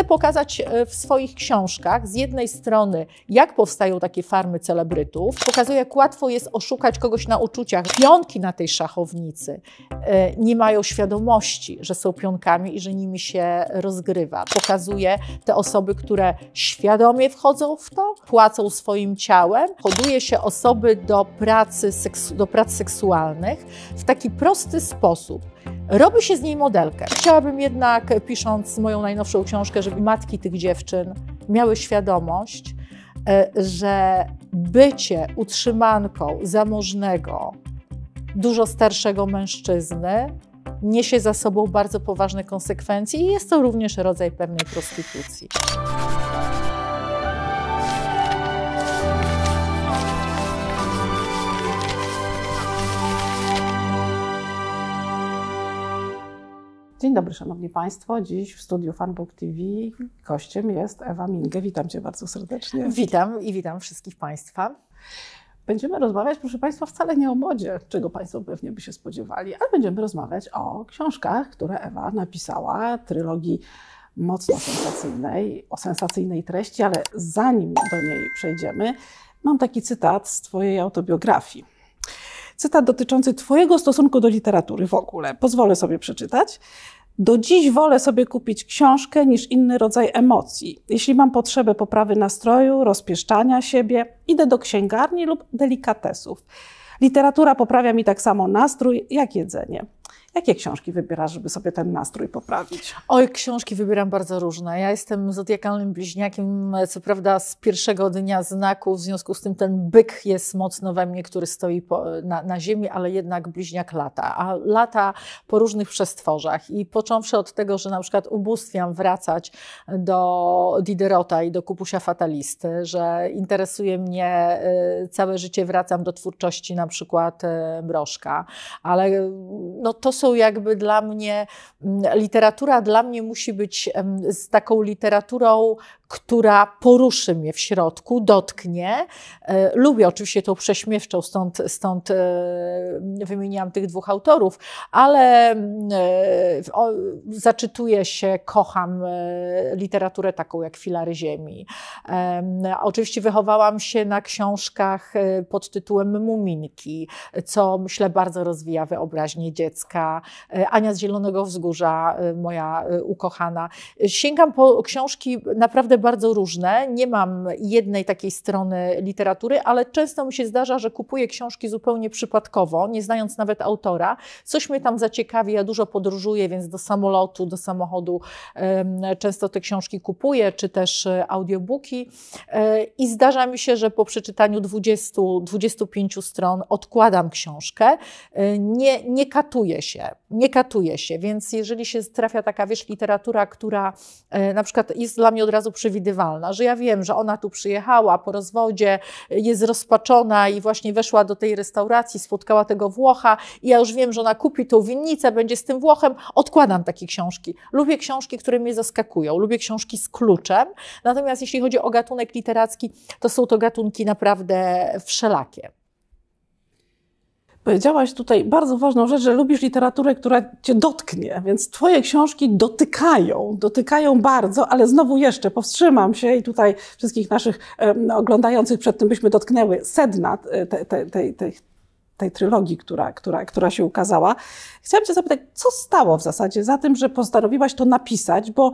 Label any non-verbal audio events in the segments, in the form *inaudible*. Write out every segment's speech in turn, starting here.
Chcę pokazać e, w swoich książkach z jednej strony, jak powstają takie farmy celebrytów, pokazuję, jak łatwo jest oszukać kogoś na uczuciach. Pionki na tej szachownicy e, nie mają świadomości, że są pionkami i że nimi się rozgrywa. Pokazuję te osoby, które świadomie wchodzą w to, płacą swoim ciałem. Hoduje się osoby do pracy, do prac seksualnych w taki prosty sposób Robi się z niej modelkę. Chciałabym jednak, pisząc moją najnowszą książkę, żeby matki tych dziewczyn miały świadomość, e, że bycie utrzymanką zamożnego, dużo starszego mężczyzny niesie za sobą bardzo poważne konsekwencje i jest to również rodzaj pewnej prostytucji. Dzień dobry, Szanowni Państwo. Dziś w studiu Fanbook TV gościem jest Ewa Minge. Witam Cię bardzo serdecznie. Witam i witam wszystkich Państwa. Będziemy rozmawiać, proszę Państwa, wcale nie o modzie, czego Państwo pewnie by się spodziewali, ale będziemy rozmawiać o książkach, które Ewa napisała, trylogii mocno sensacyjnej, o sensacyjnej treści, ale zanim do niej przejdziemy, mam taki cytat z Twojej autobiografii cytat dotyczący Twojego stosunku do literatury w ogóle. Pozwolę sobie przeczytać. Do dziś wolę sobie kupić książkę niż inny rodzaj emocji. Jeśli mam potrzebę poprawy nastroju, rozpieszczania siebie, idę do księgarni lub delikatesów. Literatura poprawia mi tak samo nastrój jak jedzenie. Jakie książki wybierasz, żeby sobie ten nastrój poprawić? Oj, książki wybieram bardzo różne. Ja jestem zodiakalnym bliźniakiem, e, co prawda z pierwszego dnia znaku, w związku z tym ten byk jest mocno we mnie, który stoi po, na, na ziemi, ale jednak bliźniak lata. A lata po różnych przestworzach i począwszy od tego, że na przykład ubóstwiam wracać do Diderota i do Kupusia Fatalisty, że interesuje mnie, e, całe życie wracam do twórczości na przykład e, Broszka, ale no to są jakby dla mnie, mm, literatura dla mnie musi być z taką literaturą, która poruszy mnie w środku, dotknie. E, lubię oczywiście tą prześmiewczą, stąd, stąd e, wymieniłam tych dwóch autorów, ale mm, e, zaczytuję się, kocham literaturę taką jak Filary Ziemi. Oczywiście wychowałam się na książkach pod tytułem Muminki, co myślę bardzo rozwija wyobraźnię dziecka. Ania z Zielonego Wzgórza, moja ukochana. Sięgam po książki naprawdę bardzo różne. Nie mam jednej takiej strony literatury, ale często mi się zdarza, że kupuję książki zupełnie przypadkowo, nie znając nawet autora. Coś mnie tam zaciekawi, ja dużo podróżuję, więc do samolotu, do samochodu często te książki kupuję, czy też e, audiobooki. E, I zdarza mi się, że po przeczytaniu 20-25 stron odkładam książkę. E, nie, nie katuję się, nie katuję się, więc jeżeli się trafia taka, wiesz, literatura, która na przykład jest dla mnie od razu przy przewidywalna, że ja wiem, że ona tu przyjechała po rozwodzie, jest rozpaczona i właśnie weszła do tej restauracji, spotkała tego Włocha i ja już wiem, że ona kupi tą winnicę, będzie z tym Włochem, odkładam takie książki. Lubię książki, które mnie zaskakują, lubię książki z kluczem, natomiast jeśli chodzi o gatunek literacki, to są to gatunki naprawdę wszelakie. Powiedziałaś tutaj bardzo ważną rzecz, że lubisz literaturę, która cię dotknie, więc twoje książki dotykają, dotykają bardzo, ale znowu jeszcze powstrzymam się i tutaj wszystkich naszych oglądających przed tym byśmy dotknęły sedna e, te, te, te, tej trylogii, która, która, która się ukazała. Chciałam Cię zapytać, co stało w zasadzie za tym, że postanowiłaś to napisać, bo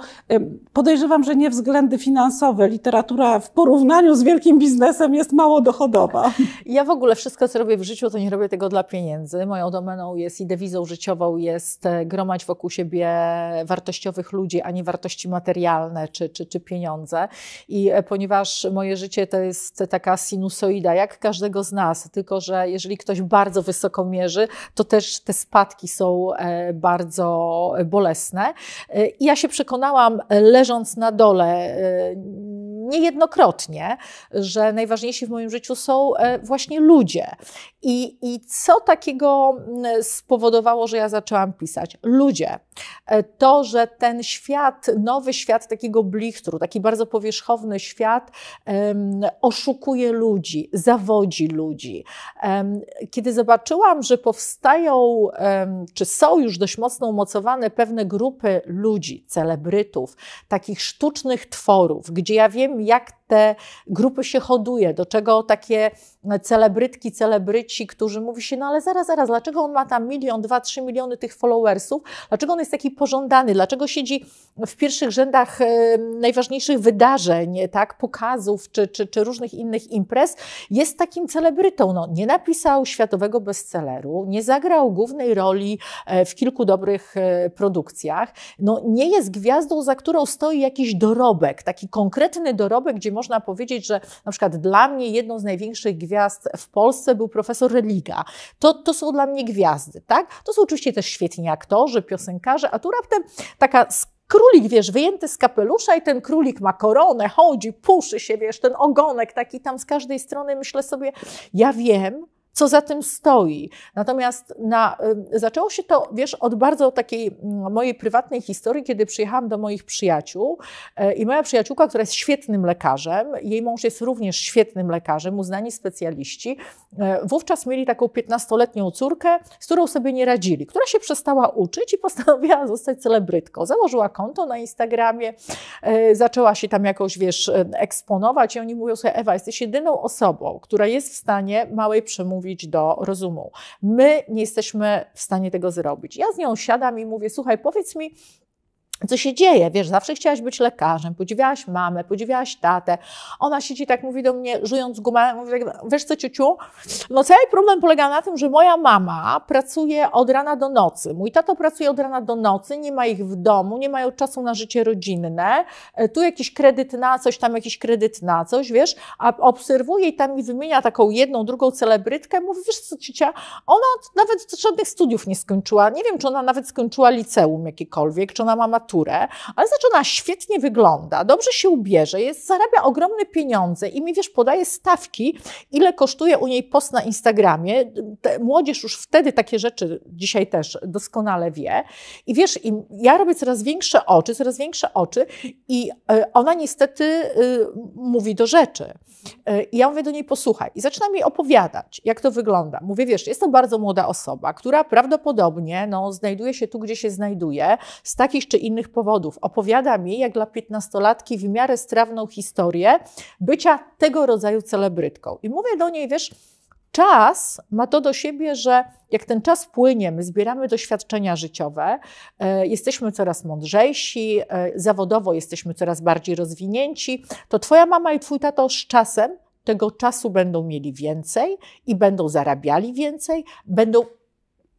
podejrzewam, że nie względy finansowe, literatura w porównaniu z wielkim biznesem jest mało dochodowa. Ja w ogóle wszystko, co robię w życiu, to nie robię tego dla pieniędzy. Moją domeną jest i dewizą życiową jest e, gromadź wokół siebie wartościowych ludzi, a nie wartości materialne czy, czy, czy pieniądze. I e, ponieważ moje życie to jest taka sinusoida, jak każdego z nas, tylko że jeżeli ktoś bardzo wysoko mierzy, to też te spadki są e, bardzo bolesne. E, I ja się przekonałam, leżąc na dole, e, niejednokrotnie, że najważniejsi w moim życiu są właśnie ludzie. I, I co takiego mm, spowodowało, że ja zaczęłam pisać? Ludzie. E, to, że ten świat, nowy świat takiego blichtru, taki bardzo powierzchowny świat, oszukuje ludzi, zawodzi ludzi. Kiedy zobaczyłam, że powstają, czy są już dość mocno umocowane pewne grupy ludzi, celebrytów, takich sztucznych tworów, gdzie ja wiem, jak te grupy się hoduje, do czego takie celebrytki, celebryci, którzy mówi się, no ale zaraz, zaraz, dlaczego on ma tam milion, dwa, trzy miliony tych followersów, dlaczego on jest jest taki pożądany, dlaczego siedzi w pierwszych rzędach e, najważniejszych wydarzeń, tak, pokazów czy, czy, czy różnych innych imprez, jest takim celebrytą. No, nie napisał światowego bestselleru, nie zagrał głównej roli e, w kilku dobrych e, produkcjach, no, nie jest gwiazdą, za którą stoi jakiś dorobek, taki konkretny dorobek, gdzie można powiedzieć, że na przykład dla mnie jedną z największych gwiazd w Polsce był profesor Religa. To, to są dla mnie gwiazdy, tak? To są oczywiście też świetni aktorzy, piosenkarze, kojarzy, a tu raptem taka królik, wiesz, wyjęty z kapelusza i ten królik ma koronę, chodzi, puszy się, wiesz, ten ogonek taki tam z każdej strony. Myślę sobie, ja wiem, co za tym stoi. Natomiast na, y, zaczęło się to, wiesz, od bardzo takiej mm, mojej prywatnej historii, kiedy przyjechałam do moich przyjaciół y, i moja przyjaciółka, która jest świetnym lekarzem, jej mąż jest również świetnym lekarzem, uznani specjaliści, y, wówczas mieli taką 15-letnią córkę, z którą sobie nie radzili, która się przestała uczyć i postanowiła *laughs* zostać celebrytką. Założyła konto na Instagramie, zaczęła się tam jakoś, wiesz, eksponować i oni mówią sobie, Ewa, jesteś jedyną osobą, która jest w stanie małej przemówić do rozumu. My nie jesteśmy w stanie tego zrobić. Ja z nią siadam i mówię: Słuchaj, powiedz mi, co się dzieje, wiesz, zawsze chciałaś być lekarzem, podziwiałaś mamę, podziwiałaś tatę, ona siedzi tak, mówi do mnie, żując gumę, mówi tak, wiesz co ciociu, no cały problem polega na tym, że moja mama pracuje od rana do nocy, mój tato pracuje od rana do nocy, nie ma ich w domu, nie mają czasu na życie rodzinne, e, tu jakiś kredyt na coś, tam jakiś kredyt na coś, wiesz, a obserwuje i tam mi wymienia taką jedną, drugą celebrytkę, mówi, wiesz co ciocia, ona nawet żadnych studiów nie skończyła, nie wiem, czy ona nawet skończyła liceum jakiekolwiek, czy ona ma ale znaczy ona świetnie wygląda, dobrze się ubierze, jest, zarabia ogromne pieniądze i mi wiesz, podaje stawki, ile kosztuje u niej post na Instagramie. Te, młodzież już wtedy takie rzeczy dzisiaj też doskonale wie. I wiesz, i ja robię coraz większe oczy, coraz większe oczy i y, ona niestety y, mówi do rzeczy. E, I ja mówię do niej, posłuchaj. I zaczyna mi opowiadać, jak to wygląda. Mówię, wiesz, jest to bardzo młoda osoba, która prawdopodobnie no, znajduje się tu, gdzie się znajduje, z takich czy innych innych powodów. Opowiada mi, jak dla piętnastolatki, w miarę strawną historię bycia tego rodzaju celebrytką. I mówię do niej, wiesz, czas ma to do siebie, że jak ten czas płynie, my zbieramy doświadczenia życiowe, e, jesteśmy coraz mądrzejsi, e, zawodowo jesteśmy coraz bardziej rozwinięci, to twoja mama i twój tato z czasem tego czasu będą mieli więcej i będą zarabiali więcej, będą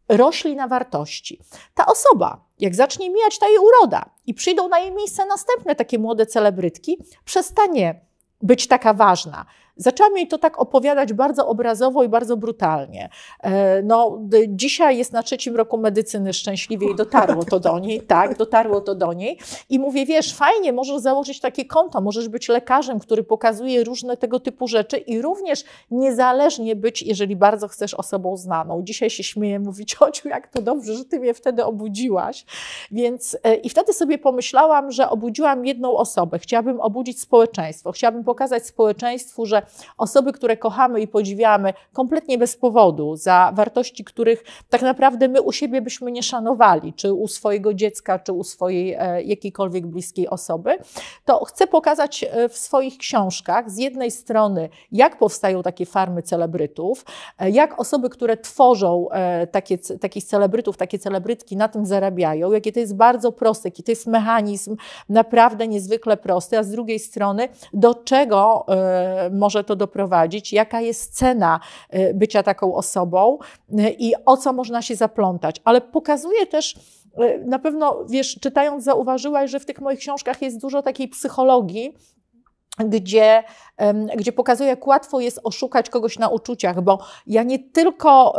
rośli na wartości. Ta osoba, jak zacznie mijać ta jej uroda i przyjdą na jej miejsce następne takie młode celebrytki, przestanie być taka ważna. Zaczęłam jej to tak opowiadać bardzo obrazowo i bardzo brutalnie. E, no, dzisiaj jest na trzecim roku medycyny szczęśliwie i dotarło to do niej, tak, dotarło to do niej. I mówię, wiesz, fajnie, możesz założyć takie konto, możesz być lekarzem, który pokazuje różne tego typu rzeczy i również niezależnie być, jeżeli bardzo chcesz, osobą znaną. Dzisiaj się śmieję mówić, *laughs* Ociu, jak to dobrze, że ty mnie wtedy obudziłaś. Więc e, i wtedy sobie pomyślałam, że obudziłam jedną osobę, chciałabym obudzić społeczeństwo, chciałabym pokazać społeczeństwu, że osoby, które kochamy i podziwiamy kompletnie bez powodu, za wartości, których tak naprawdę my u siebie byśmy nie szanowali, czy u swojego dziecka, czy u swojej e, jakiejkolwiek bliskiej osoby, to chcę pokazać e, w swoich książkach z jednej strony, jak powstają takie farmy celebrytów, e, jak osoby, które tworzą takie, takich celebrytów, takie celebrytki na tym zarabiają, jakie to jest bardzo proste, jaki to jest mechanizm naprawdę niezwykle prosty, a z drugiej strony do czego może może to doprowadzić, jaka jest cena y, bycia taką osobą y, i o co można się zaplątać. Ale pokazuje też, y, na pewno wiesz, czytając, zauważyłaś, że w tych moich książkach jest dużo takiej psychologii, gdzie, gdzie pokazuje, jak łatwo jest oszukać kogoś na uczuciach, bo ja nie tylko,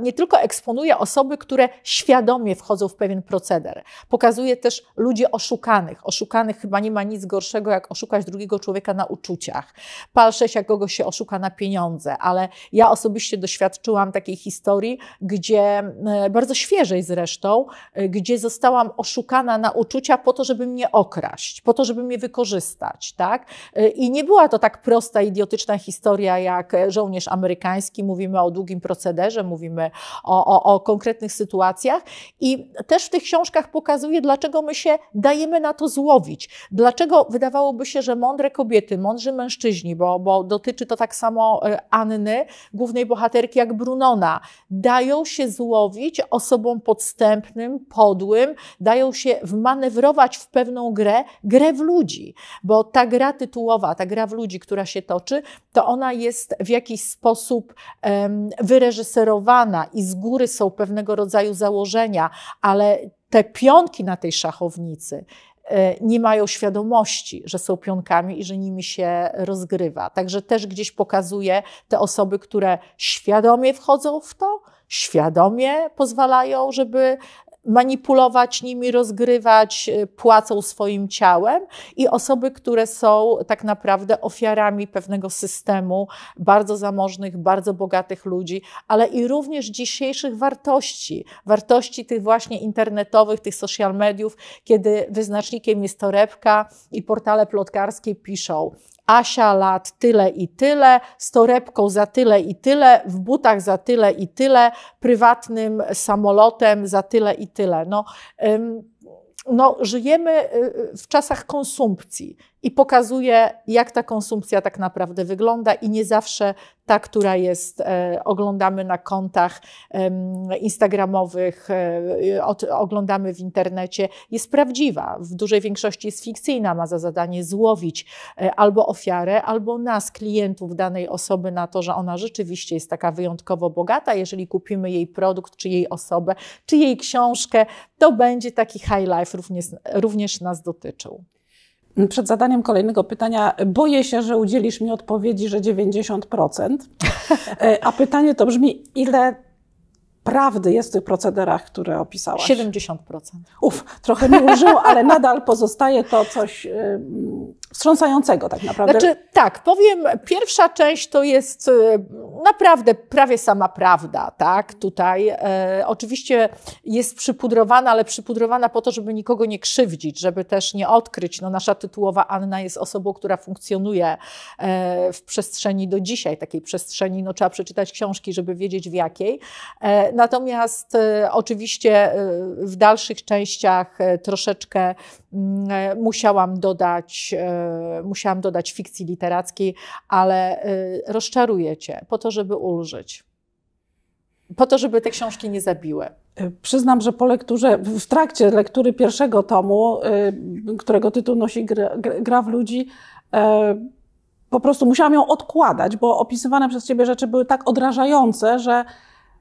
nie tylko eksponuję osoby, które świadomie wchodzą w pewien proceder. Pokazuję też ludzi oszukanych. Oszukanych chyba nie ma nic gorszego, jak oszukać drugiego człowieka na uczuciach. Palszę się, jak kogoś się oszuka na pieniądze, ale ja osobiście doświadczyłam takiej historii, gdzie, e, bardzo świeżej zresztą, e, gdzie zostałam oszukana na uczucia po to, żeby mnie okraść, po to, żeby mnie wykorzystać wykorzystać. Tak? Y, I nie była to tak prosta, idiotyczna historia jak e, żołnierz amerykański. Mówimy o długim procederze, mówimy o, o, o konkretnych sytuacjach. I też w tych książkach pokazuje, dlaczego my się dajemy na to złowić. Dlaczego wydawałoby się, że mądre kobiety, mądrzy mężczyźni, bo, bo dotyczy to tak samo e, Anny, głównej bohaterki, jak Brunona, dają się złowić osobom podstępnym, podłym, dają się wmanewrować w pewną grę, grę w ludzi bo ta gra tytułowa, ta gra w ludzi, która się toczy, to ona jest w jakiś sposób um, wyreżyserowana i z góry są pewnego rodzaju założenia, ale te pionki na tej szachownicy e, nie mają świadomości, że są pionkami i że nimi się rozgrywa. Także też gdzieś pokazuje te osoby, które świadomie wchodzą w to, świadomie pozwalają, żeby manipulować nimi, rozgrywać, y, płacą swoim ciałem i osoby, które są tak naprawdę ofiarami pewnego systemu bardzo zamożnych, bardzo bogatych ludzi, ale i również dzisiejszych wartości, wartości tych właśnie internetowych, tych social mediów, kiedy wyznacznikiem jest torebka i portale plotkarskie piszą Asia lat tyle i tyle, z torebką za tyle i tyle, w butach za tyle i tyle, prywatnym samolotem za tyle i tyle. No, no, żyjemy y, y, w czasach konsumpcji i pokazuje, jak ta konsumpcja tak naprawdę wygląda i nie zawsze ta, która jest, e, oglądamy na kontach e, instagramowych, e, od, oglądamy w internecie, jest prawdziwa. W dużej większości jest fikcyjna, ma za zadanie złowić e, albo ofiarę, albo nas, klientów danej osoby, na to, że ona rzeczywiście jest taka wyjątkowo bogata. Jeżeli kupimy jej produkt, czy jej osobę, czy jej książkę, to będzie taki high life również, również nas dotyczył. Przed zadaniem kolejnego pytania boję się, że udzielisz mi odpowiedzi, że 90%. E, a pytanie to brzmi, ile prawdy jest w tych procederach, które opisałaś? 70%. Uf, trochę mi użył, ale nadal pozostaje to coś wstrząsającego tak naprawdę. Znaczy, tak, powiem, pierwsza część to jest naprawdę prawie sama prawda, tak, tutaj. E, oczywiście jest przypudrowana, ale przypudrowana po to, żeby nikogo nie krzywdzić, żeby też nie odkryć. No, nasza tytułowa Anna jest osobą, która funkcjonuje e, w przestrzeni do dzisiaj, takiej przestrzeni, no trzeba przeczytać książki, żeby wiedzieć w jakiej. E, natomiast e, oczywiście e, w dalszych częściach e, troszeczkę mm, musiałam dodać, musiałam dodać fikcji literackiej, ale rozczarujecie po to, żeby ulżyć. Po to, żeby te książki nie zabiły. Y, przyznam, że po lekturze, w trakcie lektury pierwszego tomu, y, którego tytuł nosi Gra, gra w ludzi, y, po prostu musiałam ją odkładać, bo opisywane przez ciebie rzeczy były tak odrażające, że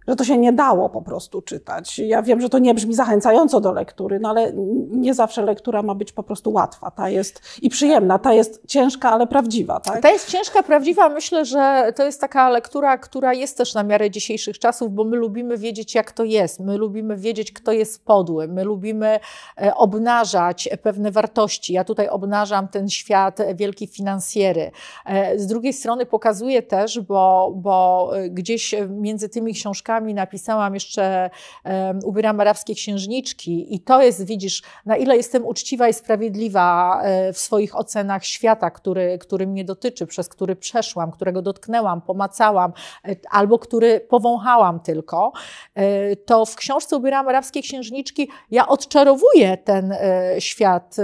że to się nie dało po prostu czytać. Ja wiem, że to nie brzmi zachęcająco do lektury, no ale nie zawsze lektura ma być po prostu łatwa. Ta jest i przyjemna, ta jest ciężka, ale prawdziwa. Tak? Ta jest ciężka, prawdziwa. Myślę, że to jest taka lektura, która jest też na miarę dzisiejszych czasów, bo my lubimy wiedzieć, jak to jest. My lubimy wiedzieć, kto jest podły. My lubimy e, obnażać pewne wartości. Ja tutaj obnażam ten świat wielkiej finansjery. E, z drugiej strony pokazuje też, bo, bo e, gdzieś między tymi książkami książkami, napisałam jeszcze um, Ubieram arabskie księżniczki i to jest, widzisz, na ile jestem uczciwa i sprawiedliwa e, w swoich ocenach świata, który, który mnie dotyczy, przez który przeszłam, którego dotknęłam, pomacałam e, albo który powąchałam tylko, e, to w książce Ubieram arabskie księżniczki ja odczarowuję ten świat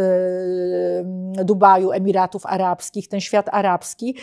Dubaju, Emiratów Arabskich, ten świat arabski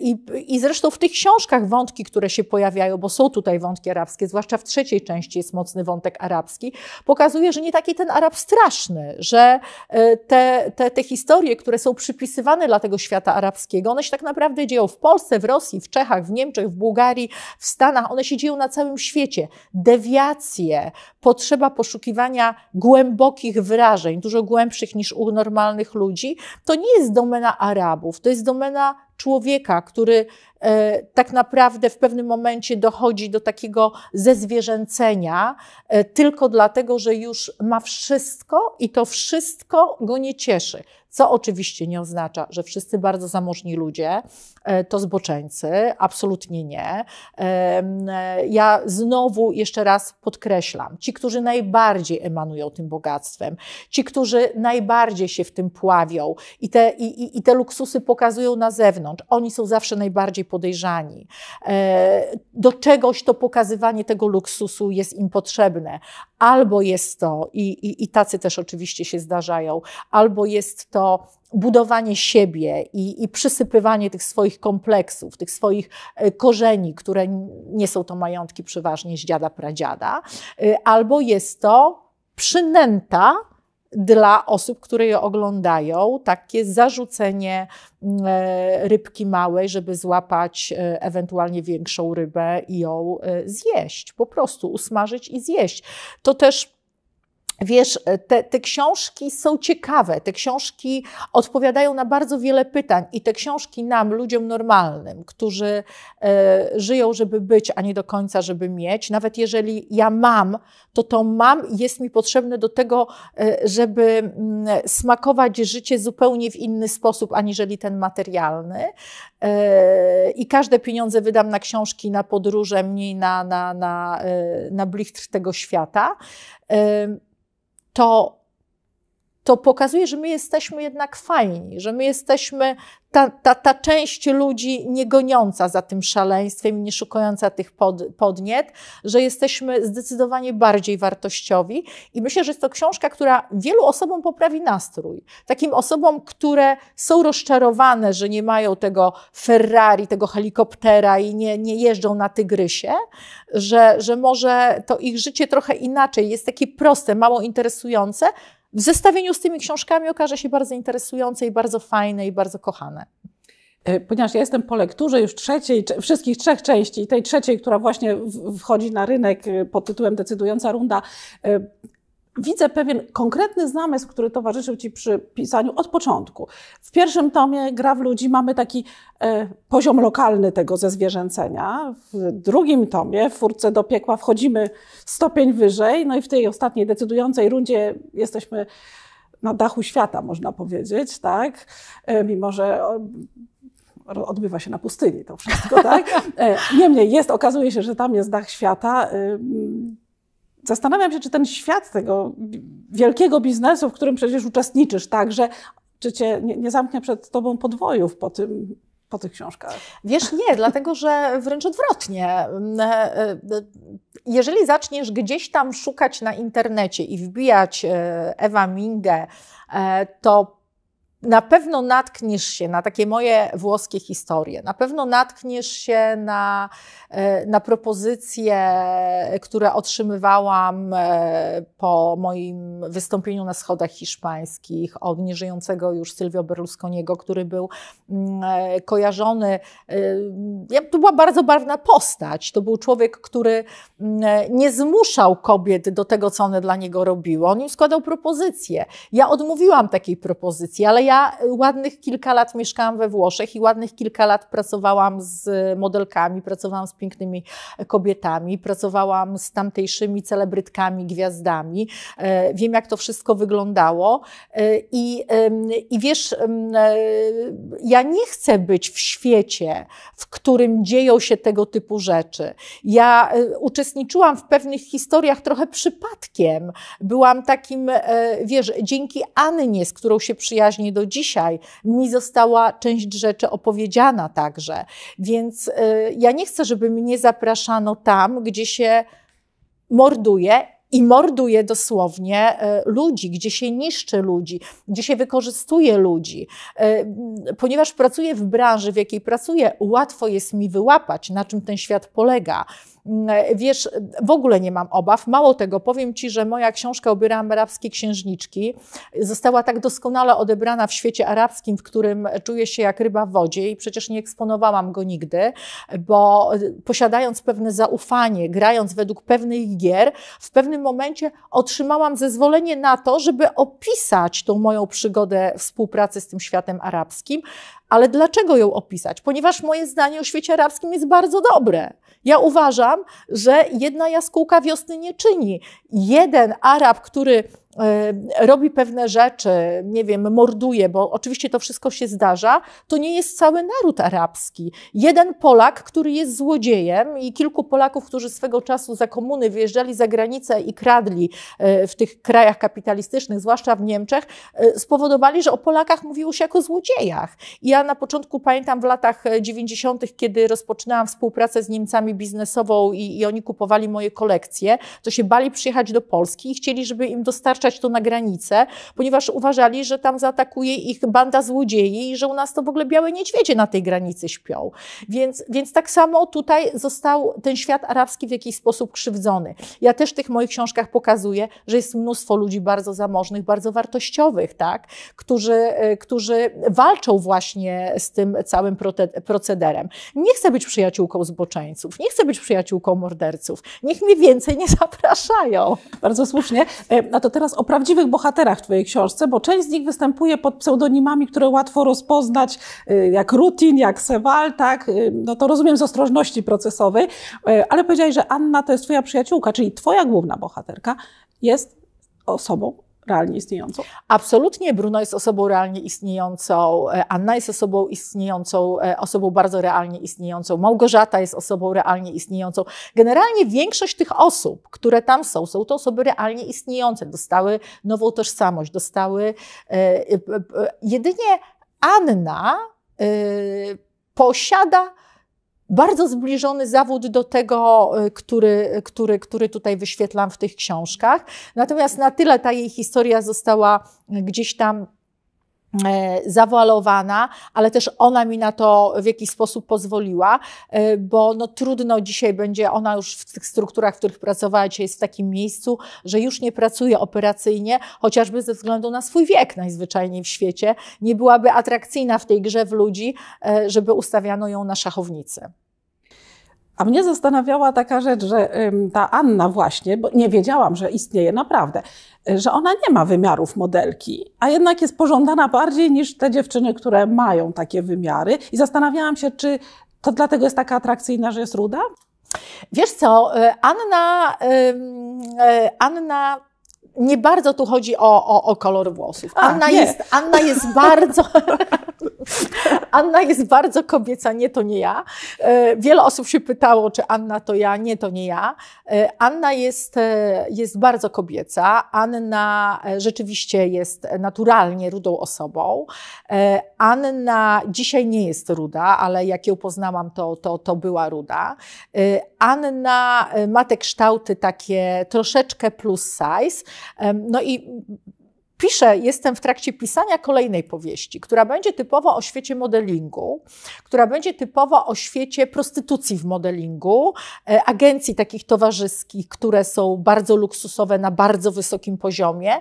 i, i zresztą w tych książkach wątki, które się pojawiają, bo są tutaj wątki arabskie, arabskie, zwłaszcza w trzeciej części jest mocny wątek arabski, pokazuje, że nie taki ten Arab straszny, że e, te, te, te historie, które są przypisywane dla tego świata arabskiego, one się tak naprawdę dzieją w Polsce, w Rosji, w Czechach, w Niemczech, w Bułgarii, w Stanach, one się dzieją na całym świecie. Dewiacje, potrzeba poszukiwania głębokich wyrażeń, dużo głębszych niż u normalnych ludzi, to nie jest domena Arabów, to jest domena człowieka, który e, tak naprawdę w pewnym momencie dochodzi do takiego zezwierzęcenia, e, tylko dlatego, że już ma wszystko i to wszystko go nie cieszy. Co oczywiście nie oznacza, że wszyscy bardzo zamożni ludzie E, to zboczeńcy, absolutnie nie. Ja znowu jeszcze raz podkreślam, ci, którzy najbardziej emanują tym bogactwem, ci, którzy najbardziej się w tym pławią i te, i, i te luksusy pokazują na zewnątrz, oni są zawsze najbardziej podejrzani. E, do czegoś to pokazywanie tego luksusu jest im potrzebne. Albo jest to, i, i, i tacy też oczywiście się zdarzają, albo jest to budowanie siebie i, i przysypywanie tych swoich kompleksów, tych swoich e, korzeni, które nie są to majątki przeważnie z dziada, pradziada, e, albo jest to przynęta dla osób, które je oglądają, takie zarzucenie e, rybki małej, żeby złapać ewentualnie większą rybę i ją zjeść, po prostu usmażyć i zjeść. To też Wiesz, e, te, te, książki są ciekawe, te książki odpowiadają na bardzo wiele pytań i te książki nam, ludziom normalnym, którzy e, żyją, żeby być, a nie do końca, żeby mieć, nawet jeżeli ja mam, to to mam jest mi potrzebne do tego, e, żeby m, mm, smakować życie zupełnie w inny sposób, aniżeli ten materialny. E, I każde pieniądze wydam na książki, na podróże, mniej na, na, na, e, na blichtr tego świata. E, to, to pokazuje, że my jesteśmy jednak fajni, że my jesteśmy ta, ta, ta część ludzi nie goniąca za tym szaleństwem i nie szukająca tych pod, podniet, że jesteśmy zdecydowanie bardziej wartościowi. I myślę, że jest to książka, która wielu osobom poprawi nastrój. Takim osobom, które są rozczarowane, że nie mają tego Ferrari, tego helikoptera i nie, nie jeżdżą na tygrysie, że, że może to ich życie trochę inaczej jest takie proste, mało interesujące, w zestawieniu z tymi książkami okaże się bardzo interesujące i bardzo fajne i bardzo kochane e, ponieważ ja jestem po lekturze już trzeciej, wszystkich trzech części, tej trzeciej, która właśnie wchodzi na rynek e, pod tytułem Decydująca Runda, e, widzę pewien konkretny zamysł, który towarzyszył Ci przy pisaniu od początku. W pierwszym tomie Gra w Ludzi mamy taki e, poziom lokalny tego zezwierzęcenia. W drugim tomie, w Furtce do Piekła, wchodzimy stopień wyżej. No i w tej ostatniej, decydującej rundzie jesteśmy na dachu świata, można powiedzieć, tak? E, mimo, że odbywa się na pustyni to wszystko, tak? E, Niemniej jest, okazuje się, że tam jest dach świata e, zastanawiam się, czy ten świat tego wielkiego biznesu, w którym przecież uczestniczysz także, czy cię nie, nie zamknie przed tobą podwojów po tym, po tych książkach? Wiesz, nie, *laughs* dlatego że wręcz odwrotnie. Mm, e, e, jeżeli zaczniesz gdzieś tam szukać na internecie i wbijać e, Ewa Mingę, to na pewno natkniesz się na takie moje włoskie historie, na pewno natkniesz się na, e, na propozycje, które otrzymywałam e, po moim wystąpieniu na schodach hiszpańskich od nieżyjącego już Sylwio Berlusconiego, który był mm, e, kojarzony. To była bardzo barwna postać. To był człowiek, który mm, nie zmuszał kobiet do tego, co one dla niego robiły. On im składał propozycje. Ja odmówiłam takiej propozycji, ale ja ja ładnych kilka lat mieszkałam we Włoszech i ładnych kilka lat pracowałam z modelkami, pracowałam z pięknymi kobietami, pracowałam z tamtejszymi celebrytkami, gwiazdami. E, wiem, jak to wszystko wyglądało. E, I, i wiesz, e, ja nie chcę być w świecie, w którym dzieją się tego typu rzeczy. Ja uczestniczyłam w pewnych historiach trochę przypadkiem. Byłam takim, wiesz, dzięki Annie, z którą się przyjaźnię do dzisiaj. Mi została część rzeczy opowiedziana także, więc y, ja nie chcę, żeby mnie zapraszano tam, gdzie się morduje i morduje dosłownie y, ludzi, gdzie się niszczy ludzi, gdzie się wykorzystuje ludzi. Y, ponieważ pracuję w branży, w jakiej pracuję, łatwo jest mi wyłapać, na czym ten świat polega. Mm, e, wiesz, w ogóle nie mam obaw. Mało tego, powiem Ci, że moja książka Obieram arabskie księżniczki została tak doskonale odebrana w świecie arabskim, w którym czuję się jak ryba w wodzie i przecież nie eksponowałam go nigdy, bo e, posiadając pewne zaufanie, grając według pewnych gier, w pewnym momencie otrzymałam zezwolenie na to, żeby opisać tą moją przygodę współpracy z tym światem arabskim, ale dlaczego ją opisać? Ponieważ moje zdanie o świecie arabskim jest bardzo dobre. Ja uważam, że jedna jaskółka wiosny nie czyni. Jeden Arab, który E, robi pewne rzeczy, nie wiem, morduje, bo oczywiście to wszystko się zdarza, to nie jest cały naród arabski. Jeden Polak, który jest złodziejem i kilku Polaków, którzy swego czasu za komuny wyjeżdżali za granicę i kradli e, w tych krajach kapitalistycznych, zwłaszcza w Niemczech, e, spowodowali, że o Polakach mówiło się jako złodziejach. I ja na początku pamiętam w latach 90., kiedy rozpoczynałam współpracę z Niemcami biznesową i, i oni kupowali moje kolekcje, to się bali przyjechać do Polski i chcieli, żeby im dostarczyć wypuszczać to na granicę, ponieważ uważali, że tam zaatakuje ich banda złodziei i że u nas to w ogóle białe niedźwiedzie na tej granicy śpią. Więc, więc tak samo tutaj został ten świat arabski w jakiś sposób krzywdzony. Ja też w tych moich książkach pokazuję, że jest mnóstwo ludzi bardzo zamożnych, bardzo wartościowych, tak? którzy, e, którzy walczą właśnie z tym całym procederem. Nie chcę być przyjaciółką zboczeńców, nie chcę być przyjaciółką morderców. Niech mnie więcej nie zapraszają. Bardzo słusznie. E, a to teraz o prawdziwych bohaterach w Twojej książce, bo część z nich występuje pod pseudonimami, które łatwo rozpoznać, y, jak Rutin, jak Sewal, tak? Y, no to rozumiem z ostrożności procesowej, y, ale powiedziałeś, że Anna to jest Twoja przyjaciółka, czyli Twoja główna bohaterka jest osobą realnie istniejącą? Absolutnie. Bruno jest osobą realnie istniejącą, e, Anna jest osobą istniejącą, e, osobą bardzo realnie istniejącą, Małgorzata jest osobą realnie istniejącą. Generalnie większość tych osób, które tam są, są to osoby realnie istniejące, dostały nową tożsamość, dostały e, jedynie Anna posiada bardzo zbliżony zawód do tego, e, który, e, który, który tutaj wyświetlam w tych książkach. Natomiast na tyle ta jej historia została e, gdzieś tam E, zawalowana, ale też ona mi na to w jakiś sposób pozwoliła, e, bo no trudno dzisiaj będzie, ona już w tych strukturach, w których pracowała, dzisiaj jest w takim miejscu, że już nie pracuje operacyjnie, chociażby ze względu na swój wiek najzwyczajniej w świecie, nie byłaby atrakcyjna w tej grze w ludzi, e, żeby ustawiano ją na szachownicy. A mnie zastanawiała taka rzecz, że ta Anna właśnie, bo nie wiedziałam, że istnieje naprawdę, że ona nie ma wymiarów modelki, a jednak jest pożądana bardziej niż te dziewczyny, które mają takie wymiary. I zastanawiałam się, czy to dlatego jest taka atrakcyjna, że jest ruda? Wiesz co, y, Anna, y, Anna nie bardzo tu chodzi o, o, o kolor włosów. Anna, jest, Anna jest bardzo. *laughs* Anna jest bardzo kobieca, nie to nie ja. E, wiele osób się pytało, czy Anna to ja, nie to nie ja. E, Anna jest, e, jest bardzo kobieca. Anna rzeczywiście jest naturalnie rudą osobą. Anna dzisiaj nie jest ruda, ale jak ją poznałam, to, to, to była ruda. Anna ma te kształty takie troszeczkę plus size no i piszę, jestem w trakcie pisania kolejnej powieści, która będzie typowo o świecie modelingu, która będzie typowo o świecie prostytucji w modelingu, e, agencji takich towarzyskich, które są bardzo luksusowe na bardzo wysokim poziomie.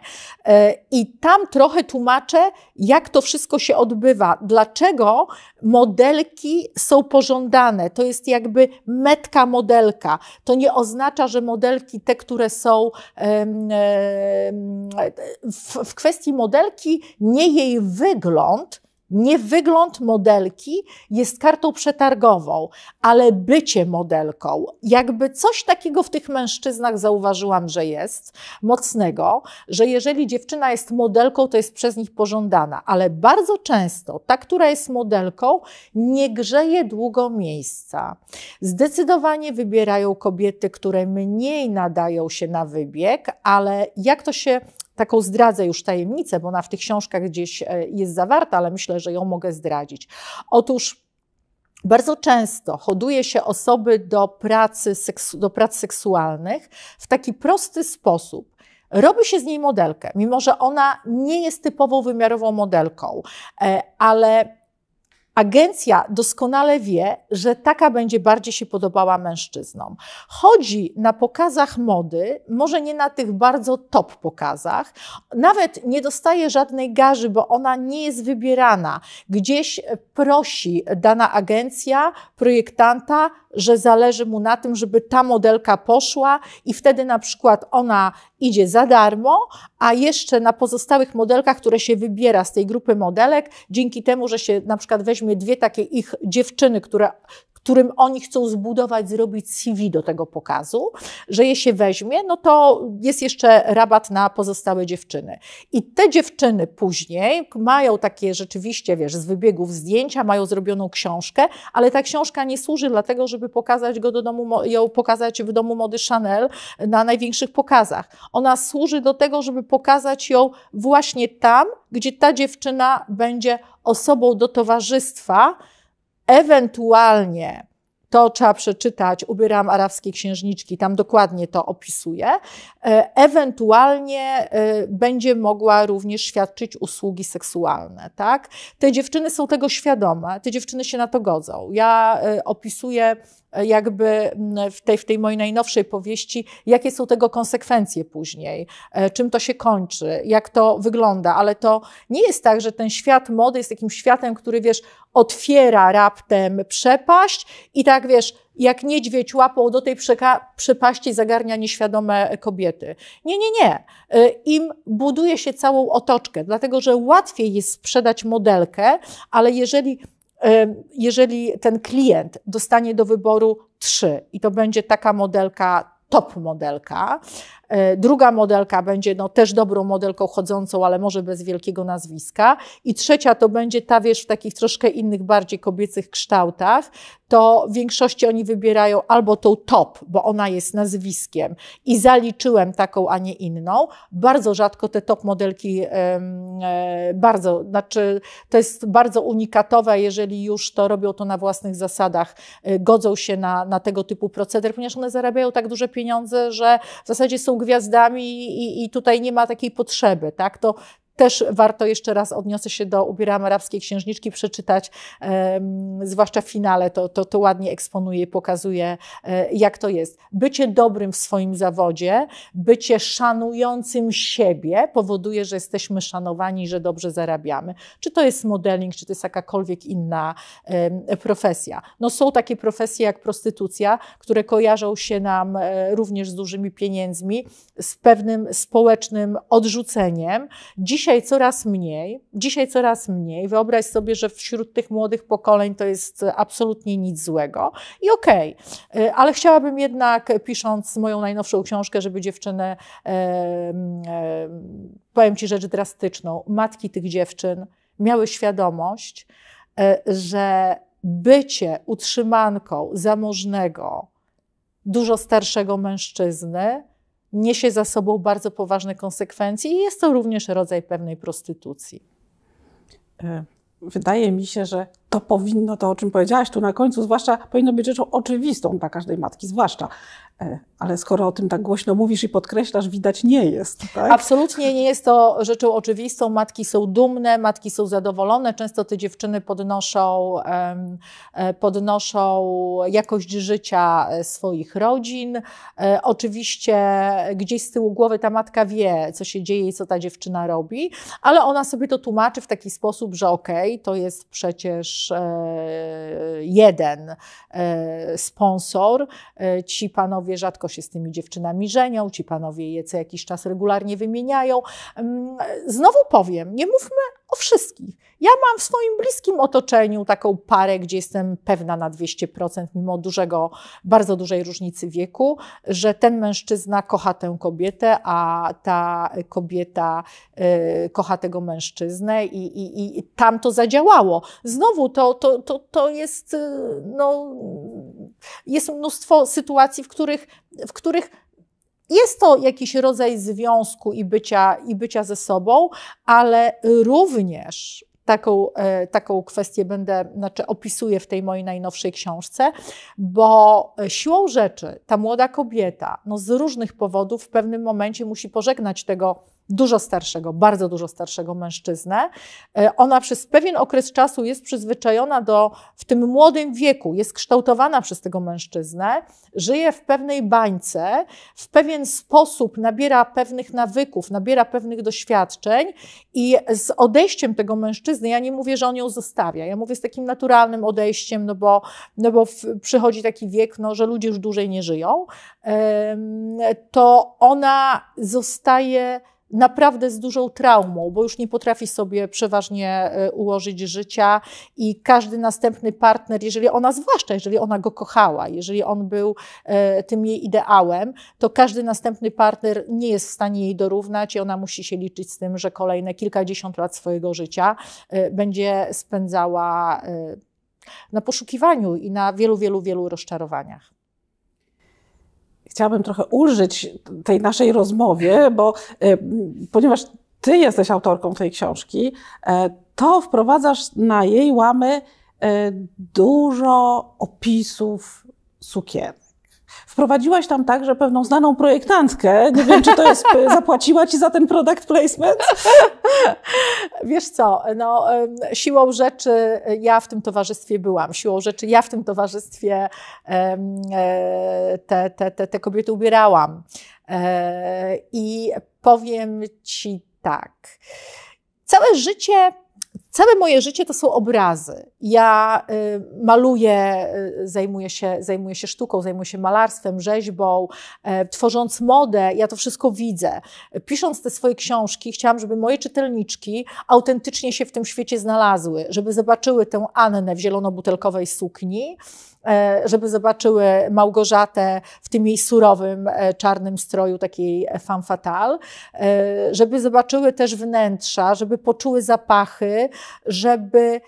E, I tam trochę tłumaczę, jak to wszystko się odbywa, dlaczego modelki są pożądane. To jest jakby metka modelka. To nie oznacza, że modelki, te, które są w, w kwestii modelki nie jej wygląd, nie wygląd modelki jest kartą przetargową, ale bycie modelką. Jakby coś takiego w tych mężczyznach zauważyłam, że jest mocnego, że jeżeli dziewczyna jest modelką, to jest przez nich pożądana, ale bardzo często ta, która jest modelką, nie grzeje długo miejsca. Zdecydowanie wybierają kobiety, które mniej nadają się na wybieg, ale jak to się taką zdradzę już tajemnicę, bo ona w tych książkach gdzieś e, jest zawarta, ale myślę, że ją mogę zdradzić. Otóż bardzo często hoduje się osoby do, pracy, do prac seksualnych w taki prosty sposób, Robi się z niej modelkę, mimo że ona nie jest typową wymiarową modelką, e, ale Agencja doskonale wie, że taka będzie bardziej się podobała mężczyznom. Chodzi na pokazach mody, może nie na tych bardzo top pokazach, nawet nie dostaje żadnej garzy, bo ona nie jest wybierana. Gdzieś prosi dana agencja, projektanta, że zależy mu na tym, żeby ta modelka poszła i wtedy na przykład ona idzie za darmo, a jeszcze na pozostałych modelkach, które się wybiera z tej grupy modelek, dzięki temu, że się na przykład weźmie dwie takie ich dziewczyny, które którym oni chcą zbudować, zrobić CV do tego pokazu, że je się weźmie, no to jest jeszcze rabat na pozostałe dziewczyny. I te dziewczyny później mają takie rzeczywiście, wiesz, z wybiegów zdjęcia, mają zrobioną książkę, ale ta książka nie służy dlatego, żeby pokazać go do domu, ją pokazać w domu mody Chanel na największych pokazach. Ona służy do tego, żeby pokazać ją właśnie tam, gdzie ta dziewczyna będzie osobą do towarzystwa, Ewentualnie to trzeba przeczytać Ubieram arabskie księżniczki, tam dokładnie to opisuje. Ewentualnie e, będzie mogła również świadczyć usługi seksualne, tak? Te dziewczyny są tego świadome, te dziewczyny się na to godzą. Ja e, opisuję jakby mm, w tej, w tej mojej najnowszej powieści, jakie są tego konsekwencje później, e, czym to się kończy, jak to wygląda, ale to nie jest tak, że ten świat mody jest takim światem, który wiesz, otwiera raptem przepaść i tak wiesz, jak niedźwiedź łapą do tej przepaści zagarnia nieświadome kobiety. Nie, nie, nie. E, Im buduje się całą otoczkę, dlatego że łatwiej jest sprzedać modelkę, ale jeżeli jeżeli ten klient dostanie do wyboru trzy i to będzie taka modelka top modelka. E, druga modelka będzie no, też dobrą modelką chodzącą, ale może bez wielkiego nazwiska. I trzecia to będzie ta, wiesz, w takich troszkę innych, bardziej kobiecych kształtach to w większości oni wybierają albo tą top, bo ona jest nazwiskiem i zaliczyłem taką, a nie inną. Bardzo rzadko te top modelki, e, bardzo, znaczy to jest bardzo unikatowe, jeżeli już to robią to na własnych zasadach, e, godzą się na, na tego typu proceder, ponieważ one zarabiają tak duże pieniądze, że w zasadzie są gwiazdami i, i tutaj nie ma takiej potrzeby, tak? To też warto jeszcze raz odniosę się do Ubieramy arabskiej księżniczki, przeczytać, zwłaszcza w finale, to, to, to ładnie eksponuje i pokazuje, e, jak to jest. Bycie dobrym w swoim zawodzie, bycie szanującym siebie powoduje, że jesteśmy szanowani, że dobrze zarabiamy. Czy to jest modeling, czy to jest jakakolwiek inna profesja. No są takie profesje jak prostytucja, które kojarzą się nam e, również z dużymi pieniędzmi, z pewnym społecznym odrzuceniem. Dziś Dzisiaj coraz mniej, dzisiaj coraz mniej. Wyobraź sobie, że wśród tych młodych pokoleń to jest absolutnie nic złego. I okej, okay. ale chciałabym jednak, pisząc moją najnowszą książkę, żeby dziewczyny, e, e, powiem Ci rzecz drastyczną, matki tych dziewczyn miały świadomość, e, że bycie utrzymanką zamożnego, dużo starszego mężczyzny niesie za sobą bardzo poważne konsekwencje i jest to również rodzaj pewnej prostytucji. E, wydaje mi się, że to powinno, to o czym powiedziałaś tu na końcu, zwłaszcza powinno być rzeczą oczywistą dla każdej matki, zwłaszcza. E, ale skoro o tym tak głośno mówisz i podkreślasz, widać nie jest. Tak? Absolutnie nie jest to rzeczą oczywistą. Matki są dumne, matki są zadowolone. Często te dziewczyny podnoszą, e, podnoszą jakość życia e, swoich rodzin. Oczywiście gdzieś z tyłu głowy ta matka wie, co się dzieje i co ta dziewczyna robi, ale ona sobie to tłumaczy w taki sposób, że okej, okay, to jest przecież niż e, jeden e, sponsor. E, ci panowie rzadko się z tymi dziewczynami żenią, ci panowie je co jakiś czas regularnie wymieniają. Mm, znowu powiem, nie mówmy o wszystkich. Ja mam w swoim bliskim otoczeniu taką parę, gdzie jestem pewna na 200%, mimo dużego, bardzo dużej różnicy wieku, że ten mężczyzna kocha tę kobietę, a ta kobieta y, kocha tego mężczyznę i, i, i tam to zadziałało. Znowu to, to, to, to jest, y, no, jest mnóstwo sytuacji, w których, w których jest to jakiś rodzaj związku i bycia, i bycia ze sobą, ale również taką, e, taką kwestię będę, znaczy opisuję w tej mojej najnowszej książce, bo siłą rzeczy ta młoda kobieta no z różnych powodów w pewnym momencie musi pożegnać tego dużo starszego, bardzo dużo starszego mężczyznę. E, ona przez pewien okres czasu jest przyzwyczajona do, w tym młodym wieku, jest kształtowana przez tego mężczyznę, żyje w pewnej bańce, w pewien sposób nabiera pewnych nawyków, nabiera pewnych doświadczeń i z odejściem tego mężczyzny, ja nie mówię, że on ją zostawia, ja mówię z takim naturalnym odejściem, no bo, no bo przychodzi taki wiek, no, że ludzie już dłużej nie żyją, to ona zostaje naprawdę z dużą traumą, bo już nie potrafi sobie przeważnie e, ułożyć życia i każdy następny partner, jeżeli ona, zwłaszcza jeżeli ona go kochała, jeżeli on był e, tym jej ideałem, to każdy następny partner nie jest w stanie jej dorównać i ona musi się liczyć z tym, że kolejne kilkadziesiąt lat swojego życia e, będzie spędzała na poszukiwaniu i na wielu, wielu, wielu rozczarowaniach chciałabym trochę ulżyć tej naszej rozmowie, bo y, ponieważ ty jesteś autorką tej książki, e, to wprowadzasz na jej łamy e, dużo opisów sukien. Wprowadziłaś tam także pewną znaną projektantkę. Nie wiem, czy to jest, *laughs* zapłaciła ci za ten product placement? *laughs* Wiesz co, no, siłą rzeczy ja w tym towarzystwie byłam. Siłą rzeczy ja w tym towarzystwie e, te, te, te, te kobiety ubierałam. E, I powiem ci tak. Całe życie Całe moje życie to są obrazy. Ja y, maluję, y, zajmuję się, zajmuję się sztuką, zajmuję się malarstwem, rzeźbą, e, tworząc modę, ja to wszystko widzę. Pisząc te swoje książki, chciałam, żeby moje czytelniczki autentycznie się w tym świecie znalazły, żeby zobaczyły tę Annę w zielono-butelkowej sukni, E, żeby zobaczyły Małgorzatę w tym jej surowym, e, czarnym stroju, takiej e, femme fatale, żeby zobaczyły też wnętrza, żeby poczuły zapachy, żeby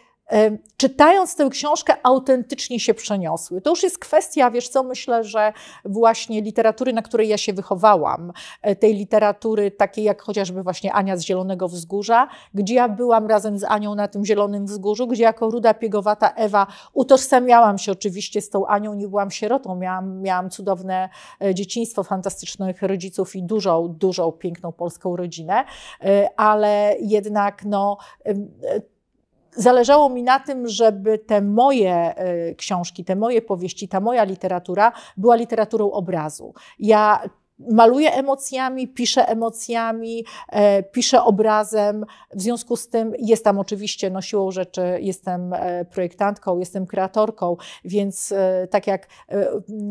czytając tę książkę, autentycznie się przeniosły. To już jest kwestia, wiesz co, myślę, że właśnie literatury, na której ja się wychowałam, e, tej literatury takiej jak chociażby właśnie Ania z Zielonego Wzgórza, gdzie ja byłam razem z Anią na tym Zielonym Wzgórzu, gdzie jako ruda, piegowata Ewa utożsamiałam się oczywiście z tą Anią, nie byłam sierotą, miałam, miałam cudowne e, dzieciństwo, fantastycznych rodziców i dużą, dużą, piękną polską rodzinę, e, ale jednak no zależało mi na tym, żeby te moje e, książki, te moje powieści, ta moja literatura była literaturą obrazu. Ja maluję emocjami, piszę emocjami, e, piszę obrazem. W związku z tym jest tam oczywiście, no siłą rzeczy jestem e, projektantką, jestem kreatorką, więc e, tak jak e,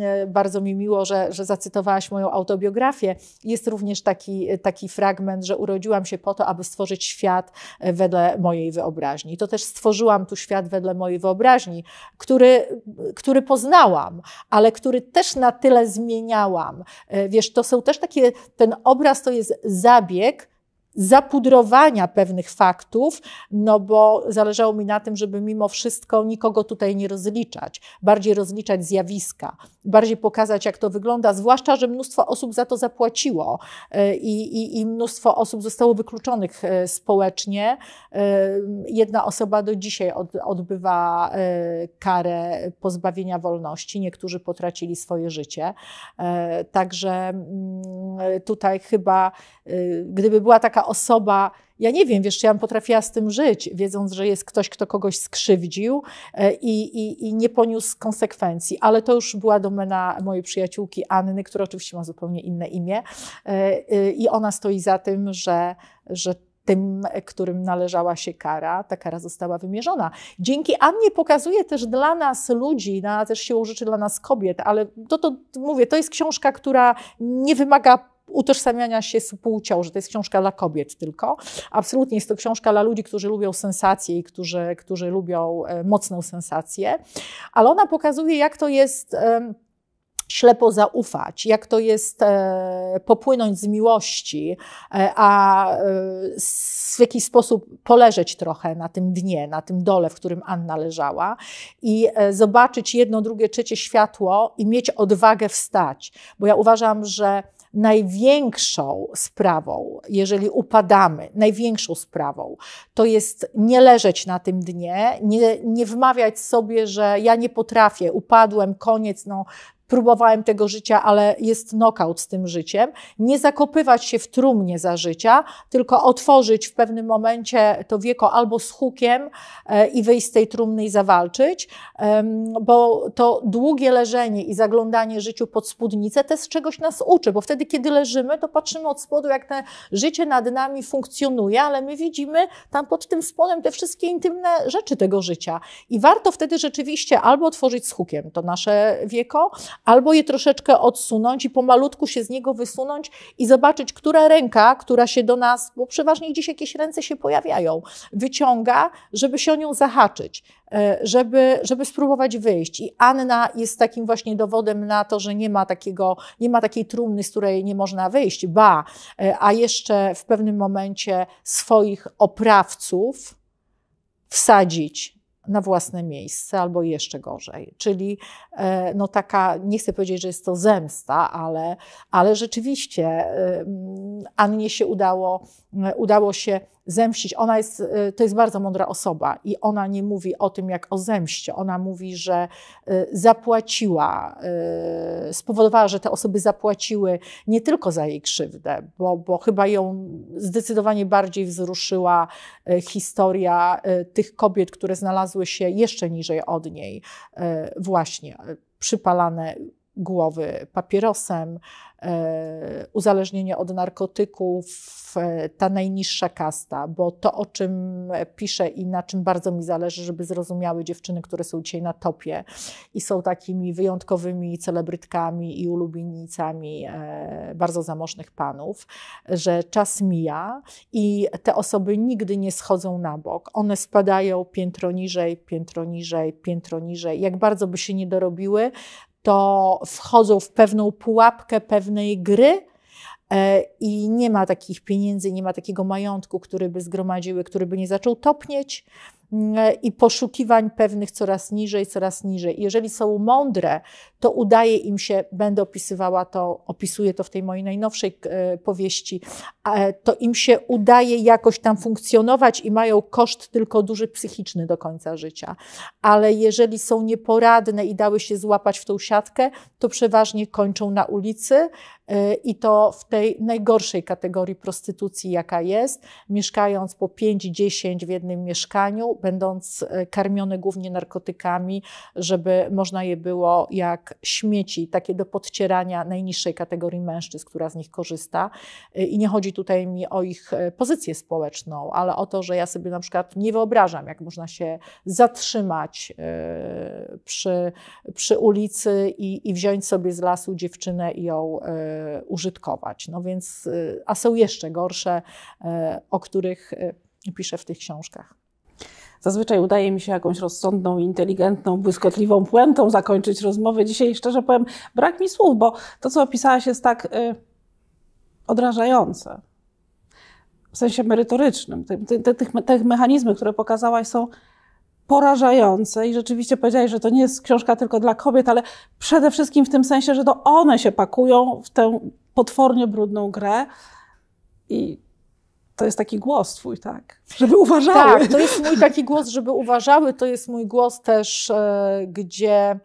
e, bardzo mi miło, że, że zacytowałaś moją autobiografię, jest również taki, e, taki fragment, że urodziłam się po to, aby stworzyć świat wedle mojej wyobraźni. To też stworzyłam tu świat wedle mojej wyobraźni, który, który poznałam, ale który też na tyle zmieniałam. Wiesz, to są też takie, ten obraz to jest zabieg, zapudrowania pewnych faktów, no bo zależało mi na tym, żeby mimo wszystko nikogo tutaj nie rozliczać, bardziej rozliczać zjawiska, bardziej pokazać, jak to wygląda, zwłaszcza, że mnóstwo osób za to zapłaciło e, i, i, i mnóstwo osób zostało wykluczonych e, społecznie. E, jedna osoba do dzisiaj od, odbywa karę pozbawienia wolności, niektórzy potracili swoje życie. Także mm, tutaj chyba, gdyby była taka osoba, ja nie wiem, wiesz, czy ja bym potrafiła z tym żyć, wiedząc, że jest ktoś, kto kogoś skrzywdził e, i, i, i nie poniósł konsekwencji, ale to już była domena mojej przyjaciółki Anny, która oczywiście ma zupełnie inne imię e, e, i ona stoi za tym, że, że tym, którym należała się kara, ta kara została wymierzona. Dzięki Annie pokazuje też dla nas ludzi, na, no, też się rzeczy dla nas kobiet, ale to, to mówię, to jest książka, która nie wymaga utożsamiania się z płcią, że to jest książka dla kobiet tylko. Absolutnie jest to książka dla ludzi, którzy lubią sensacje i którzy, którzy lubią e, mocną sensację, ale ona pokazuje, jak to jest e, ślepo zaufać, jak to jest e, popłynąć z miłości, a w jakiś sposób poleżeć trochę na tym dnie, na tym dole, w którym Anna leżała i zobaczyć jedno, drugie, trzecie światło i mieć odwagę wstać. Bo ja uważam, że największą sprawą, jeżeli upadamy, największą sprawą, to jest nie leżeć na tym dnie, nie, nie wmawiać sobie, że ja nie potrafię, upadłem, koniec, no próbowałem tego życia, ale jest nokaut z tym życiem. Nie zakopywać się w trumnie za życia, tylko otworzyć w pewnym momencie to wieko albo z hukiem e, i wyjść z tej trumny i zawalczyć, bo to długie leżenie i zaglądanie życiu pod spódnicę to z czegoś nas uczy, bo wtedy, kiedy leżymy, to patrzymy od spodu, jak to życie nad nami funkcjonuje, ale my widzimy tam pod tym spodem te wszystkie intymne rzeczy tego życia. I warto wtedy rzeczywiście albo otworzyć z hukiem to nasze wieko, albo je troszeczkę odsunąć i pomalutku się z niego wysunąć i zobaczyć, która ręka, która się do nas, bo przeważnie gdzieś jakieś ręce się pojawiają, wyciąga, żeby się o nią zahaczyć, e, żeby, żeby spróbować wyjść. I Anna jest takim właśnie dowodem na to, że nie ma, takiego, nie ma takiej trumny, z której nie można wyjść. Ba, e, a jeszcze w pewnym momencie swoich oprawców wsadzić na własne miejsce, albo jeszcze gorzej. Czyli e, no taka, nie chcę powiedzieć, że jest to zemsta, ale, ale rzeczywiście e, Annie się udało, udało się zemścić. Ona jest, y, to jest bardzo mądra osoba i ona nie mówi o tym jak o zemście. Ona mówi, że y, zapłaciła, y, spowodowała, że te osoby zapłaciły nie tylko za jej krzywdę, bo, bo chyba ją zdecydowanie bardziej wzruszyła historia tych kobiet, które znalazły się jeszcze niżej od niej, właśnie przypalane głowy papierosem, e, uzależnienie od narkotyków, e, ta najniższa kasta, bo to, o czym piszę i na czym bardzo mi zależy, żeby zrozumiały dziewczyny, które są dzisiaj na topie i są takimi wyjątkowymi celebrytkami i ulubienicami e, bardzo zamożnych panów, że czas mija i te osoby nigdy nie schodzą na bok. One spadają piętro niżej, piętro niżej, piętro niżej. Jak bardzo by się nie dorobiły, to wchodzą w pewną pułapkę pewnej gry e, i nie ma takich pieniędzy, nie ma takiego majątku, który by zgromadziły, który by nie zaczął topnieć mm, e, i poszukiwań pewnych coraz niżej, coraz niżej. I jeżeli są mądre, to udaje im się, będę opisywała to, opisuję to w tej mojej najnowszej e, powieści, to im się udaje jakoś tam funkcjonować i mają koszt tylko duży psychiczny do końca życia. Ale jeżeli są nieporadne i dały się złapać w tą siatkę, to przeważnie kończą na ulicy e, i to w tej najgorszej kategorii prostytucji, jaka jest, mieszkając po 5-10 w jednym mieszkaniu, będąc e, karmione głównie narkotykami, żeby można je było jak śmieci, takie do podcierania najniższej kategorii mężczyzn, która z nich korzysta. Y, I nie chodzi tutaj mi o ich e, pozycję społeczną, ale o to, że ja sobie na przykład nie wyobrażam, jak można się zatrzymać e, przy, przy ulicy i, i wziąć sobie z lasu dziewczynę i ją e, użytkować. No więc, y, a są jeszcze gorsze, o których piszę w tych książkach. Zazwyczaj udaje mi się jakąś rozsądną, inteligentną, błyskotliwą puentą zakończyć rozmowę. Dzisiaj, szczerze powiem, brak mi słów, bo to, co opisałaś, jest tak y, odrażające. W sensie merytorycznym. te mechanizmy, które pokazałaś, są porażające i rzeczywiście powiedziałeś, że to nie jest książka tylko dla kobiet, ale przede wszystkim w tym sensie, że to one się pakują w tę potwornie brudną grę i to jest taki głos twój, tak? Żeby uważały. Tak, to jest mój taki głos, żeby uważały. To jest mój głos też, e, gdzie...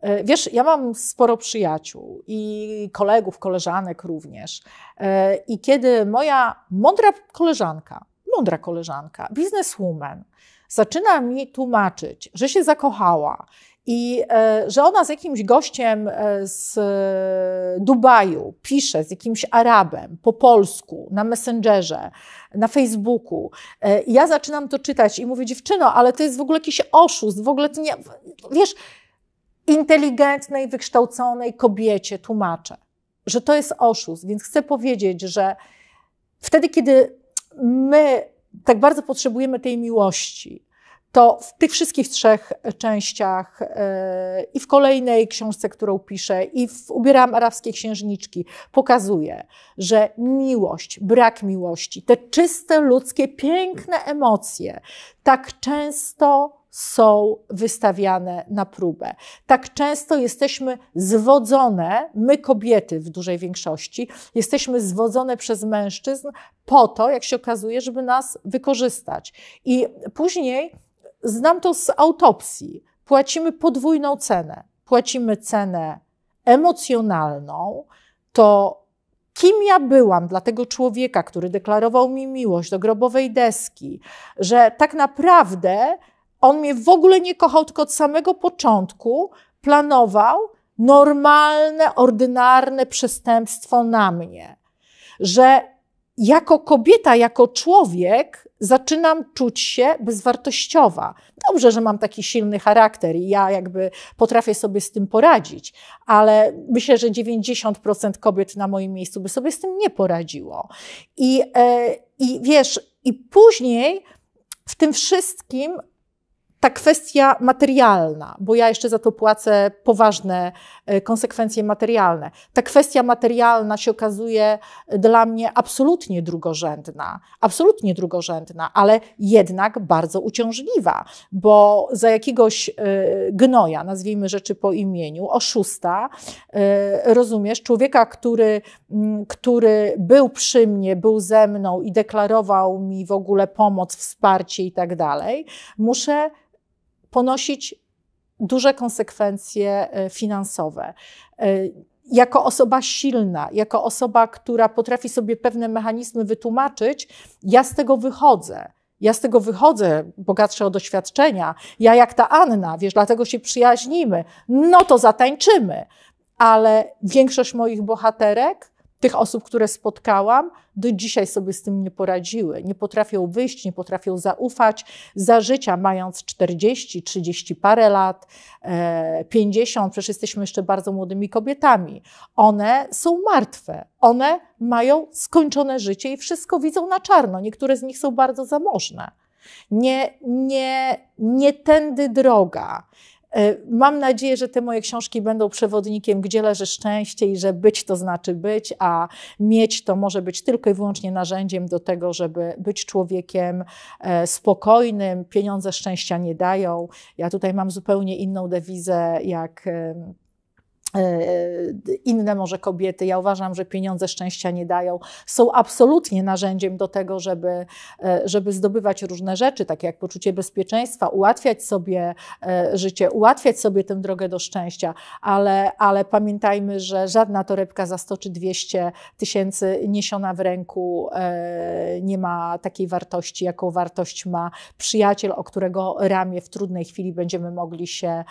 E, wiesz, ja mam sporo przyjaciół i kolegów, koleżanek również. E, I kiedy moja mądra koleżanka, mądra koleżanka, bizneswoman, zaczyna mi tłumaczyć, że się zakochała i e, że ona z jakimś gościem e, z e, Dubaju pisze, z jakimś Arabem po polsku, na Messengerze, na Facebooku. I ja zaczynam to czytać i mówię, dziewczyno, ale to jest w ogóle jakiś oszust, w ogóle to nie. Wiesz, inteligentnej, wykształconej kobiecie tłumaczę, że to jest oszust, więc chcę powiedzieć, że wtedy, kiedy my tak bardzo potrzebujemy tej miłości, to w tych wszystkich trzech częściach e, i w kolejnej książce, którą piszę, i w Ubieram arabskie księżniczki, pokazuje, że miłość, brak miłości, te czyste ludzkie, piękne emocje tak często są wystawiane na próbę. Tak często jesteśmy zwodzone, my kobiety w dużej większości, jesteśmy zwodzone przez mężczyzn po to, jak się okazuje, żeby nas wykorzystać. I później Znam to z autopsji. Płacimy podwójną cenę. Płacimy cenę emocjonalną, to kim ja byłam dla tego człowieka, który deklarował mi miłość do grobowej deski, że tak naprawdę on mnie w ogóle nie kochał, tylko od samego początku planował normalne, ordynarne przestępstwo na mnie. Że jako kobieta, jako człowiek zaczynam czuć się bezwartościowa. Dobrze, że mam taki silny charakter i ja jakby potrafię sobie z tym poradzić, ale myślę, że 90% kobiet na moim miejscu by sobie z tym nie poradziło. I, e, i wiesz, i później w tym wszystkim ta kwestia materialna, bo ja jeszcze za to płacę poważne e, konsekwencje materialne. Ta kwestia materialna się okazuje e, dla mnie absolutnie drugorzędna, absolutnie drugorzędna, ale jednak bardzo uciążliwa, bo za jakiegoś e, gnoja, nazwijmy rzeczy po imieniu, oszusta, rozumiesz, człowieka, który, który był przy mnie, był ze mną i deklarował mi w ogóle pomoc, wsparcie i tak dalej, muszę ponosić duże konsekwencje e, finansowe. E, jako osoba silna, jako osoba, która potrafi sobie pewne mechanizmy wytłumaczyć, ja z tego wychodzę. Ja z tego wychodzę, bogatsze o doświadczenia. Ja jak ta Anna, wiesz, dlatego się przyjaźnimy. No to zatańczymy. Ale większość moich bohaterek tych osób, które spotkałam, do dzisiaj sobie z tym nie poradziły. Nie potrafią wyjść, nie potrafią zaufać. Za życia, mając 40, 30 parę lat, 50, e, przecież jesteśmy jeszcze bardzo młodymi kobietami. One są martwe. One mają skończone życie i wszystko widzą na czarno. Niektóre z nich są bardzo zamożne. Nie, nie, nie tędy droga. E, mam nadzieję, że te moje książki będą przewodnikiem, gdzie leży szczęście i że być to znaczy być, a mieć to może być tylko i wyłącznie narzędziem do tego, żeby być człowiekiem e, spokojnym. Pieniądze szczęścia nie dają. Ja tutaj mam zupełnie inną dewizę, jak E, inne może kobiety. Ja uważam, że pieniądze szczęścia nie dają. Są absolutnie narzędziem do tego, żeby, e, żeby zdobywać różne rzeczy, takie jak poczucie bezpieczeństwa, ułatwiać sobie e, życie, ułatwiać sobie tę drogę do szczęścia, ale, ale pamiętajmy, że żadna torebka za 100 czy 200 tysięcy niesiona w ręku nie ma takiej wartości, jaką wartość ma przyjaciel, o którego ramię w trudnej chwili będziemy mogli się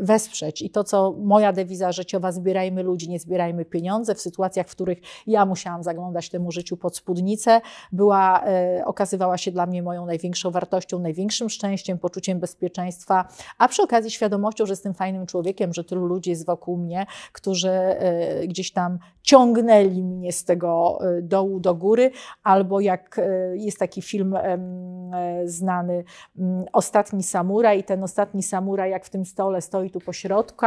wesprzeć. I to, co moja dewiza życiowa zbierajmy ludzi, nie zbierajmy pieniądze, w sytuacjach, w których ja musiałam zaglądać temu życiu pod spódnicę, była, e, okazywała się dla mnie moją największą wartością, największym szczęściem, poczuciem bezpieczeństwa, a przy okazji świadomością, że jestem fajnym człowiekiem, że tylu ludzi jest wokół mnie, którzy e, gdzieś tam ciągnęli mnie z tego e, dołu do góry, albo jak e, jest taki film e, znany mm, Ostatni Samuraj i ten Ostatni Samuraj jak w tym stole stoi tu środku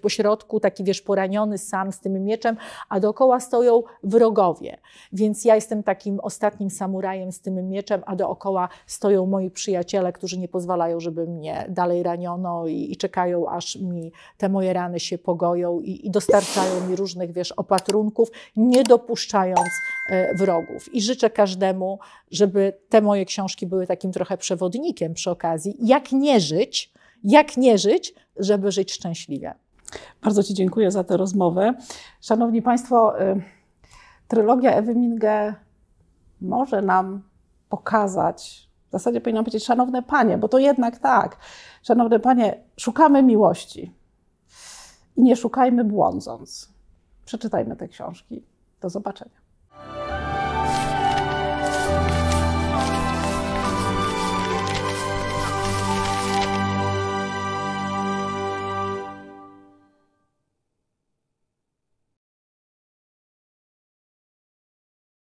pośrodku, taki wiesz, poraniony sam z tym mieczem, a dookoła stoją wrogowie. Więc ja jestem takim ostatnim samurajem z tym mieczem, a dookoła stoją moi przyjaciele, którzy nie pozwalają, żeby mnie dalej raniono i, i czekają, aż mi te moje rany się pogoją i, i dostarczają mi różnych, wiesz, opatrunków, nie dopuszczając e, wrogów. I życzę każdemu, żeby te moje książki były takim trochę przewodnikiem przy okazji, jak nie żyć, jak nie żyć, żeby żyć szczęśliwie. Bardzo Ci dziękuję za tę rozmowę. Szanowni Państwo, y, trylogia Ewy Minge może nam pokazać, w zasadzie powinnam powiedzieć, szanowne panie, bo to jednak tak, szanowne panie, szukamy miłości i nie szukajmy błądząc. Przeczytajmy te książki. Do zobaczenia.